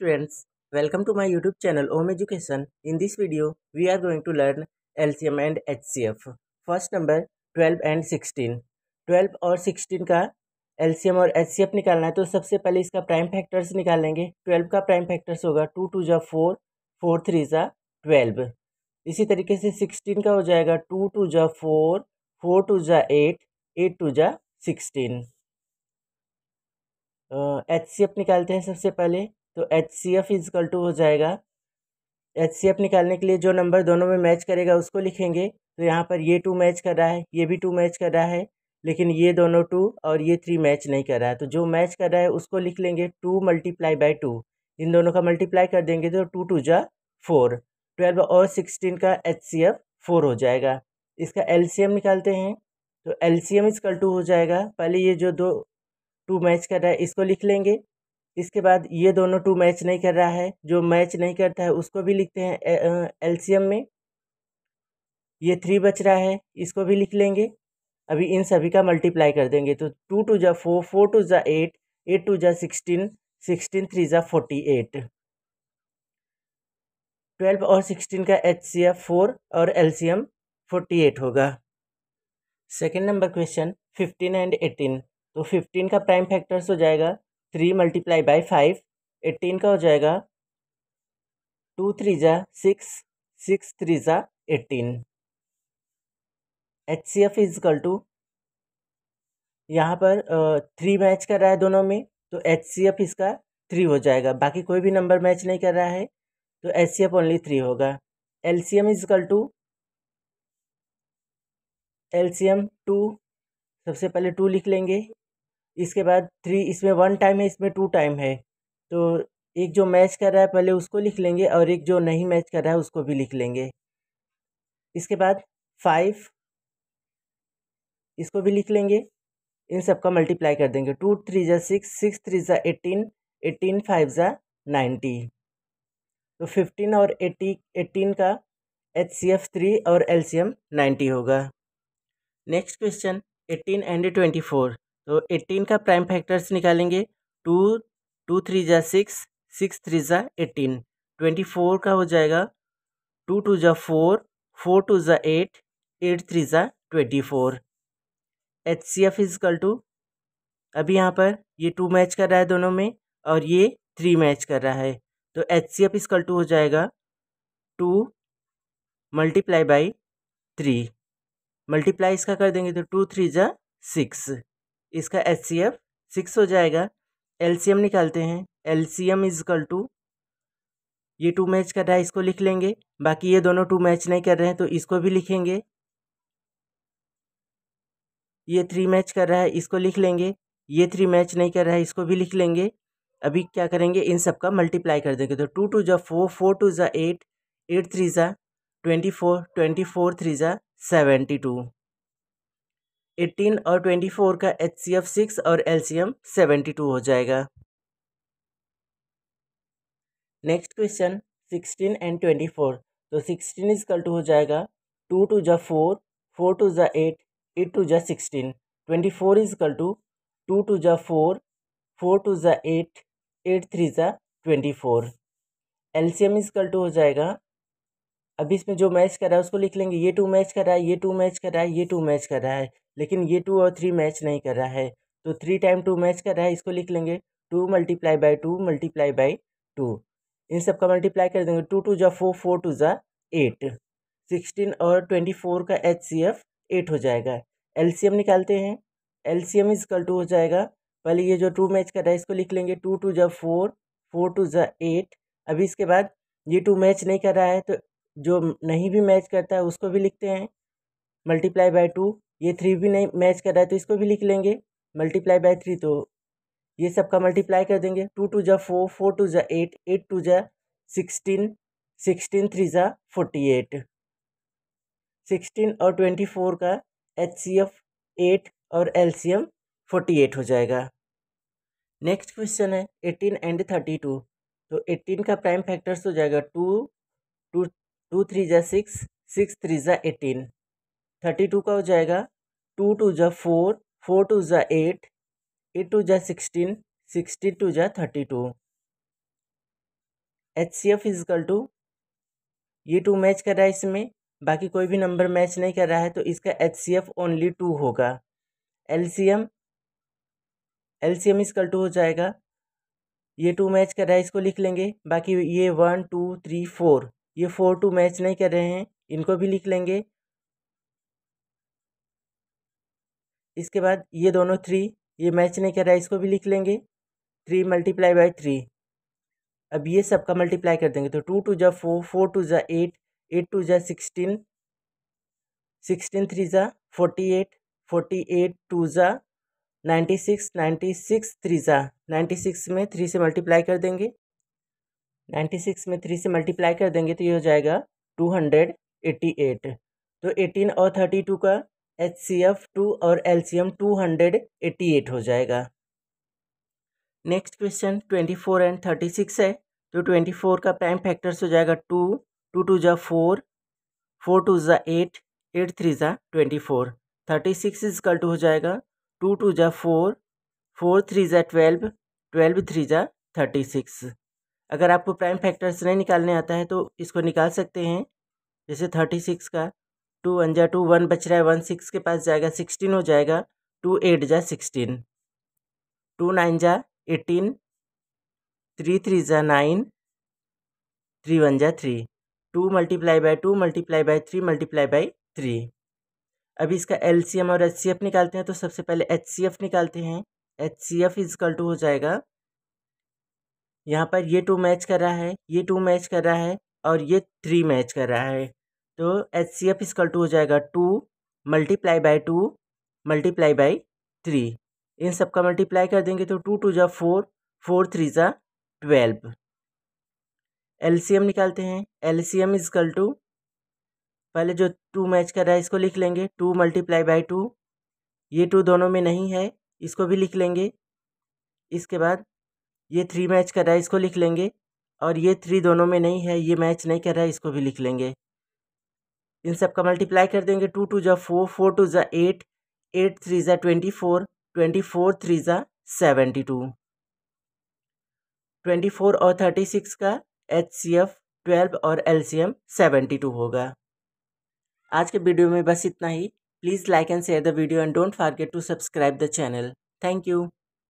Students, welcome to my YouTube channel Home Education. In this video, we are going to learn LCM and HCF. First number 12 and 16. 12 और 16 का LCM और HCF निकालना है तो सबसे पहले इसका प्राइम फैक्टर्स निकाल लेंगे 12 का प्राइम फैक्टर्स होगा टू टू जा फोर फोर थ्री जा ट्वेल्व इसी तरीके से 16 का हो जाएगा टू टू जा फोर फोर टू जा एट एट टू जा सिक्सटीन एच सी एफ निकालते हैं सबसे पहले तो H C F is equal to हो जाएगा एच सी एफ निकालने के लिए जो नंबर दोनों में मैच करेगा उसको लिखेंगे तो यहाँ पर ये टू मैच कर रहा है ये भी टू मैच कर रहा है लेकिन ये दोनों टू और ये थ्री मैच नहीं कर रहा है तो जो मैच कर रहा है उसको लिख लेंगे टू मल्टीप्लाई बाई टू इन दोनों का मल्टीप्लाई कर देंगे तो टू टू जा फोर ट्वेल्व और सिक्सटीन का एच सी एफ फोर हो जाएगा इसका एल सी एम निकालते हैं तो L C M is equal to हो जाएगा पहले ये जो दो टू मैच कर रहा है इसको लिख लेंगे इसके बाद ये दोनों टू मैच नहीं कर रहा है जो मैच नहीं करता है उसको भी लिखते हैं एलसीएम में ये थ्री बच रहा है इसको भी लिख लेंगे अभी इन सभी का मल्टीप्लाई कर देंगे तो टू टू ज़ा फोर फोर टू ज़ा एट एट टू ज़ा सिक्सटीन सिक्सटीन थ्री ज़ा फोर्टी एट ट्वेल्व और सिक्सटीन का एच सी एफ फोर और L C M forty eight होगा second number question fifteen and eighteen तो फिफ्टीन का प्राइम फैक्टर्स हो जाएगा three multiply by five eighteen का हो जाएगा टू थ्री ज़ा सिक्स सिक्स थ्री ज़ा eighteen H C F is equal to यहाँ पर थ्री मैच कर रहा है दोनों में तो एच सी एफ इसका थ्री हो जाएगा बाकी कोई भी नंबर मैच नहीं कर रहा है तो H C F only three होगा L C M is equal two L C M two सबसे पहले टू लिख लेंगे इसके बाद थ्री इसमें वन टाइम है इसमें टू टाइम है तो एक जो मैच कर रहा है पहले उसको लिख लेंगे और एक जो नहीं मैच कर रहा है उसको भी लिख लेंगे इसके बाद फाइव इसको भी लिख लेंगे इन सब का मल्टीप्लाई कर देंगे टू थ्री ज़ा सिक्स सिक्स थ्री ज़ा एटीन एटीन फाइव ज़ा नाइन्टी तो फिफ्टीन और एटी एटीन का एच सी एफ थ्री और एल सी एम नाइन्टी होगा next question eighteen and twenty four तो एट्टीन का प्राइम फैक्टर्स निकालेंगे टू टू थ्री जा सिक्स सिक्स थ्री जा एटीन ट्वेंटी फोर का हो जाएगा टू टू जा फोर फोर टू ज़ा एट एट थ्री ज़ा twenty four H C F is equal two अभी यहाँ पर ये टू मैच कर रहा है दोनों में और ये थ्री मैच कर रहा है तो H C F is equal to हो जाएगा two multiply by three multiply इसका कर देंगे तो टू थ्री ज़ा सिक्स इसका एच सी एफ सिक्स हो जाएगा एल सी एम निकालते हैं L C M equal to ये टू मैच कर रहा है इसको लिख लेंगे बाकी ये दोनों टू मैच नहीं कर रहे हैं तो इसको भी लिखेंगे ये थ्री मैच कर रहा है इसको लिख लेंगे ये थ्री मैच नहीं कर रहा है इसको भी लिख लेंगे अभी क्या करेंगे इन सब का मल्टीप्लाई कर देंगे तो टू टू ज़ा फोर फोर टू ज़ा एट एट थ्री ज़ा twenty four twenty four three ज़ा सेवेंटी टू 18 और 24 का एच सी एफ सिक्स और L C M seventy two हो जाएगा next question sixteen and twenty four तो सिक्सटीन कल टू हो जाएगा टू टू जा फोर फोर टू जा एट एट टू जा सिक्सटीन ट्वेंटी फोर कल टू टू टू जा फोर फोर टू ज़ा एट एट थ्री ज़ा twenty four L C M is equal two हो जाएगा अब इसमें जो मैच कर रहा है उसको लिख लेंगे ये टू मैच कर रहा है ये टू मैच कर रहा है ये टू मैच कर रहा है लेकिन ये टू और थ्री मैच नहीं कर रहा है तो थ्री टाइम टू मैच कर रहा है इसको लिख लेंगे two multiply by two multiply by two इन सब का मल्टीप्लाई कर देंगे टू टू जा फोर फोर टू जा एट सिक्सटीन और ट्वेंटी फोर का एच सी एफ एट हो जाएगा एल सी एम निकालते हैं L C M is equal to हो जाएगा पहले ये जो टू मैच कर रहा है इसको लिख लेंगे टू टू जा फोर फोर टू जा एट अभी इसके बाद ये टू मैच नहीं कर रहा है तो जो नहीं भी मैच करता है उसको भी लिखते हैं मल्टीप्लाई बाई टू ये थ्री भी नहीं मैच कर रहा है तो इसको भी लिख लेंगे मल्टीप्लाई बाय थ्री तो ये सब का मल्टीप्लाई कर देंगे टू टू जा फोर फोर टू जा एट एट टू जा सिक्सटीन सिक्सटीन थ्री जा फोर्टी एट सिक्सटीन और ट्वेंटी फोर का एच सी एफ एट और L C M forty eight हो जाएगा नेक्स्ट क्वेश्चन है एटीन एंड थर्टी टू तो एट्टीन का प्राइम फैक्टर्स हो जाएगा टू टू टू थ्री जा सिक्स सिक्स थ्री जा एटीन थर्टी टू का हो जाएगा टू टू ज़ा फोर फोर टू ज़ा एट एट टू ज़ा सिक्सटीन सिक्सटीन टू ज़ा thirty two H C F is equal two ये टू मैच कर रहा है इसमें बाकी कोई भी नंबर मैच नहीं कर रहा है तो इसका H C F only two होगा L C M L C M is equal to हो जाएगा ये टू मैच कर रहा है इसको लिख लेंगे बाकी ये वन टू थ्री फोर ये फोर टू मैच नहीं कर रहे हैं इनको भी लिख लेंगे इसके बाद ये दोनों थ्री ये मैच नहीं कर रहा है इसको भी लिख लेंगे थ्री मल्टीप्लाई बाई थ्री अब ये सब का मल्टीप्लाई कर देंगे तो टू टू ज़ा फोर फोर टू ज़ा एट एट टू ज़ा सिक्सटीन सिक्सटीन थ्री ज़ा forty eight forty eight two ज़ा ninety six ninety six three ज़ा नाइन्टी सिक्स में थ्री से मल्टीप्लाई कर देंगे नाइन्टी सिक्स में थ्री से मल्टीप्लाई कर देंगे तो ये हो जाएगा टू हंड्रेड एट्टी एट तो एटीन और थर्टी टू का एच सी एफ टू और L C M to hundred eighty eight हो जाएगा next question twenty four and thirty six है तो ट्वेंटी फोर का प्राइम फैक्टर्स हो जाएगा टू टू टू ज़ा फोर फोर टू ज़ा एट एट थ्री ज़ा twenty four thirty six is equal two हो जाएगा टू टू ज़ा फोर फोर थ्री ज़ा ट्वेल्व ट्वेल्व थ्री ज़ा थर्टी सिक्स अगर आपको प्राइम फैक्टर्स नहीं निकालने आता है तो इसको निकाल सकते हैं जैसे थर्टी सिक्स का टू वन जा टू वन बच रहा है वन सिक्स के पास जाएगा सिक्सटीन हो जाएगा टू एट जा सिक्सटीन टू नाइन जा एटीन थ्री थ्री जा नाइन थ्री वन जा three two multiply by two multiply by three multiply by three अभी इसका एल सी एम और एच सी एफ निकालते हैं तो सबसे पहले एच सी एफ निकालते हैं H C F is equal to हो जाएगा यहाँ पर ये टू मैच कर रहा है ये टू मैच कर रहा है और ये थ्री मैच कर रहा है तो H C F is equal two हो जाएगा two multiply by two multiply by three इन सब का मल्टीप्लाई कर देंगे तो टू टू जा फोर फोर थ्री जा ट्वेल्व एल सी एम निकालते हैं L C M is equal two पहले जो टू मैच कर रहा है इसको लिख लेंगे टू मल्टीप्लाई बाई टू ये टू दोनों में नहीं है इसको भी लिख लेंगे इसके बाद ये थ्री मैच कर रहा है इसको लिख लेंगे और ये थ्री दोनों में नहीं है ये मैच नहीं कर रहा है इसको भी लिख लेंगे इन सब का मल्टीप्लाई कर देंगे टू टू ज़ा फोर फोर टू ज़ा एट एट थ्री ज़ा twenty four twenty four three ज़ा सेवेंटी टू ट्वेंटी फोर और थर्टी सिक्स का एच सी एफ ट्वेल्व और L C M seventy two होगा आज के वीडियो में बस इतना ही please like and share the video and don't forget to subscribe the channel thank you